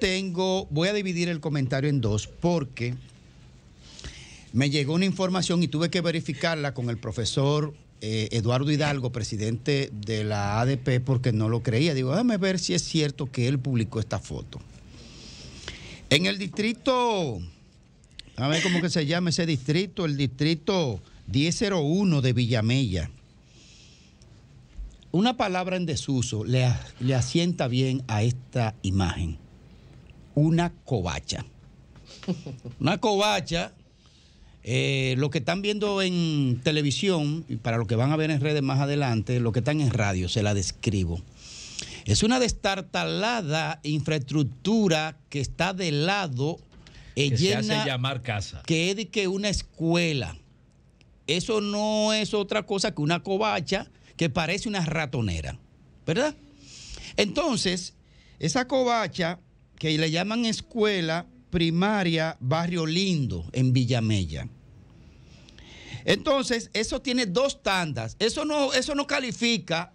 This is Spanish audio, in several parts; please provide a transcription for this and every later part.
tengo, voy a dividir el comentario en dos porque me llegó una información y tuve que verificarla con el profesor eh, Eduardo Hidalgo, presidente de la ADP, porque no lo creía. Digo, déjame ver si es cierto que él publicó esta foto. En el distrito, a ver cómo que se llama ese distrito, el distrito 1001 de Villamella. Una palabra en desuso le asienta bien a esta imagen una covacha. Una covacha, eh, lo que están viendo en televisión y para lo que van a ver en redes más adelante, lo que están en radio, se la describo. Es una destartalada infraestructura que está de lado, eh, que se hace llamar casa. Que es que una escuela. Eso no es otra cosa que una covacha que parece una ratonera, ¿verdad? Entonces, esa covacha que le llaman escuela primaria Barrio Lindo en Villamella. Entonces, eso tiene dos tandas. Eso no, eso no califica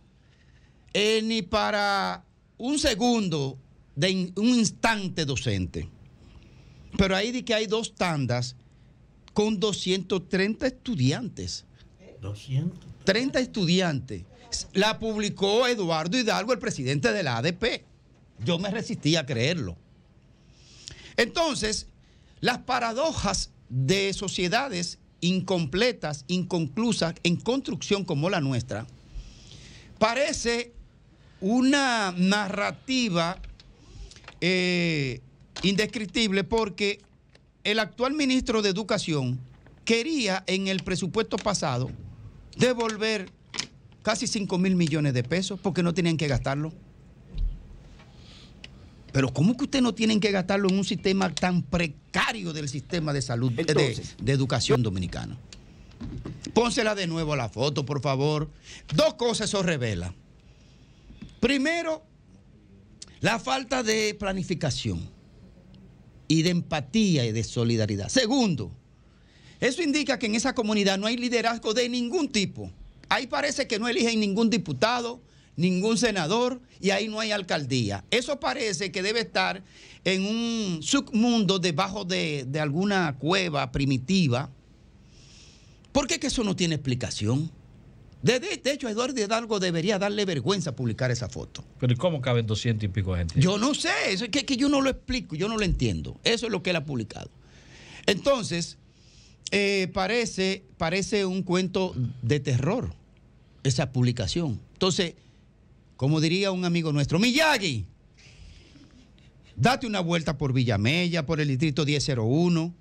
eh, ni para un segundo de un instante docente. Pero ahí dice que hay dos tandas con 230 estudiantes. 230 estudiantes. La publicó Eduardo Hidalgo, el presidente de la ADP. Yo me resistí a creerlo. Entonces, las paradojas de sociedades incompletas, inconclusas, en construcción como la nuestra, parece una narrativa eh, indescriptible porque el actual ministro de Educación quería en el presupuesto pasado devolver casi 5 mil millones de pesos porque no tenían que gastarlo. Pero ¿cómo que ustedes no tienen que gastarlo en un sistema tan precario del sistema de salud, eh, de, de, educación dominicana? Pónsela de nuevo a la foto, por favor. Dos cosas eso revela. Primero, la falta de planificación y de empatía y de solidaridad. Segundo, eso indica que en esa comunidad no hay liderazgo de ningún tipo. Ahí parece que no eligen ningún diputado, ningún senador y ahí no hay alcaldía. Eso parece que debe estar en un submundo debajo de, alguna cueva primitiva. ¿Por qué que eso no tiene explicación? De, hecho, Eduardo Hidalgo debería darle vergüenza publicar esa foto. Pero ¿y cómo caben 200 y pico gente? Yo no sé, es que, yo no lo explico, yo no lo entiendo. Eso es lo que él ha publicado. Entonces, eh, parece, parece un cuento de terror esa publicación. Entonces, como diría un amigo nuestro, Miyagi, date una vuelta por Villamella, por el distrito 1001.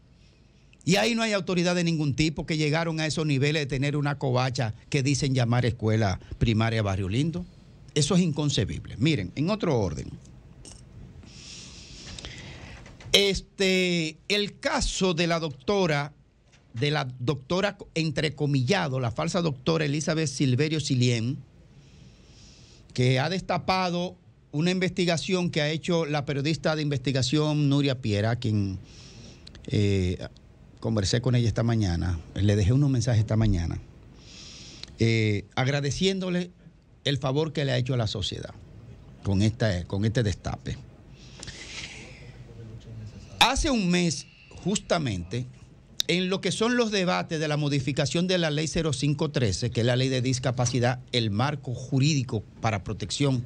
Y ahí no hay autoridad de ningún tipo que llegaron a esos niveles de tener una covacha que dicen llamar escuela primaria Barrio Lindo. Eso es inconcebible. Miren, en otro orden. Este, el caso de la doctora, de la doctora entrecomillado, la falsa doctora Elizabeth Silverio Silien, que ha destapado una investigación que ha hecho la periodista de investigación Nuria Piera, quien eh, conversé con ella esta mañana, le dejé unos mensajes esta mañana, eh, agradeciéndole el favor que le ha hecho a la sociedad con, esta, con este destape. Hace un mes, justamente, en lo que son los debates de la modificación de la ley 0513, que es la ley de discapacidad, el marco jurídico para protección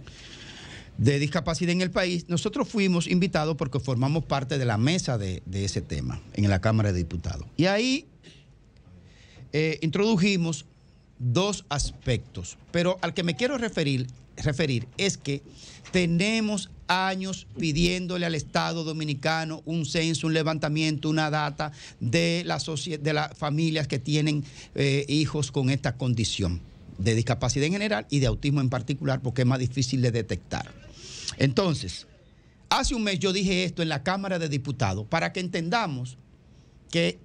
de discapacidad en el país, nosotros fuimos invitados porque formamos parte de la mesa de, ese tema en la Cámara de Diputados. Y ahí eh, introdujimos dos aspectos, pero al que me quiero referir referir es que tenemos años pidiéndole al Estado dominicano un censo, un levantamiento, una data de, las familias que tienen eh, hijos con esta condición de discapacidad en general y de autismo en particular, porque es más difícil de detectar. Entonces, hace un mes yo dije esto en la Cámara de Diputados para que entendamos que,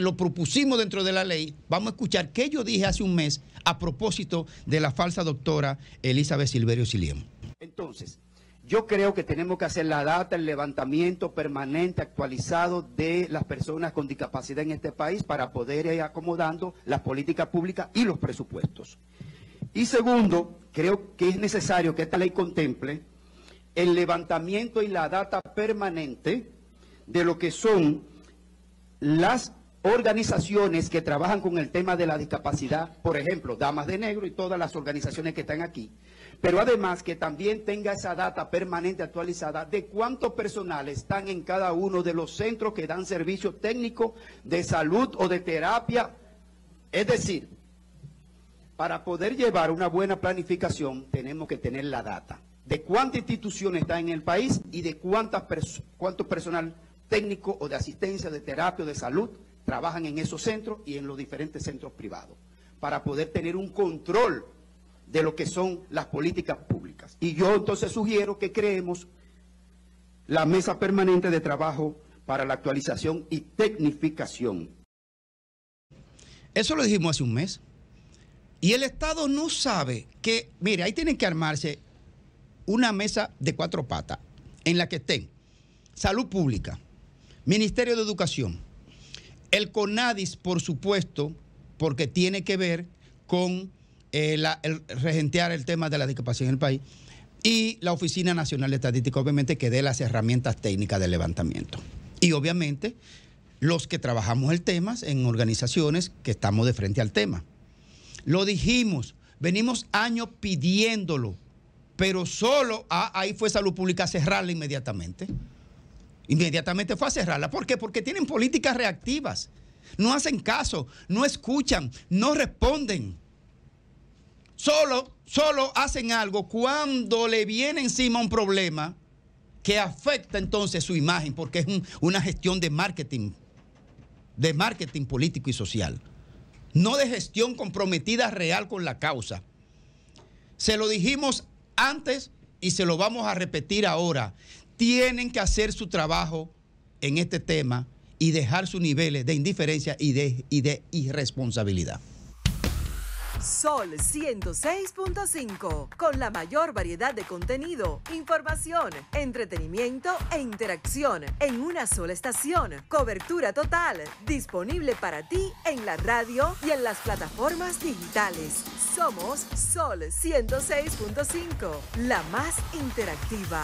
lo propusimos dentro de la ley, vamos a escuchar qué yo dije hace un mes a propósito de la falsa doctora Elizabeth Silverio Siliem. Entonces, yo creo que tenemos que hacer la data, el levantamiento permanente, actualizado de las personas con discapacidad en este país para poder ir acomodando las políticas públicas y los presupuestos. Y segundo, creo que es necesario que esta ley contemple el levantamiento y la data permanente de lo que son las organizaciones que trabajan con el tema de la discapacidad, por ejemplo, Damas de Negro y todas las organizaciones que están aquí, pero además que también tenga esa data permanente actualizada de cuántos personal están en cada uno de los centros que dan servicio técnico de salud o de terapia. Es decir, para poder llevar una buena planificación tenemos que tener la data de cuántas instituciones está en el país y de cuántas personas. personal técnico o de asistencia, de terapia o de salud, trabajan en esos centros y en los diferentes centros privados, para poder tener un control de lo que son las políticas públicas. Y yo entonces sugiero que creemos la mesa permanente de trabajo para la actualización y tecnificación. Eso lo dijimos hace un mes. Y el Estado no sabe que, mire, ahí tienen que armarse una mesa de cuatro patas en la que estén salud pública, Ministerio de Educación. El CONADIS, por supuesto, porque tiene que ver con eh, el, regentear el tema de la discapacidad en el país. Y la Oficina Nacional de Estadística, obviamente, que dé las herramientas técnicas de levantamiento. Y obviamente, los que trabajamos el tema en organizaciones que estamos de frente al tema. Lo dijimos, venimos años pidiéndolo, pero solo ah, ahí fue Salud Pública a cerrarla inmediatamente. Inmediatamente fue a cerrarla. ¿Por qué? Porque tienen políticas reactivas. No hacen caso, no escuchan, no responden. Solo, solo hacen algo cuando le viene encima un problema que afecta entonces su imagen, porque es una gestión de marketing, de marketing político y social, no de gestión comprometida real con la causa. Se lo dijimos antes y se lo vamos a repetir ahora tienen que hacer su trabajo en este tema y dejar sus niveles de indiferencia y de, irresponsabilidad. Sol 106.5, con la mayor variedad de contenido, información, entretenimiento e interacción en una sola estación. Cobertura total, disponible para ti en la radio y en las plataformas digitales. Somos Sol 106.5, la más interactiva.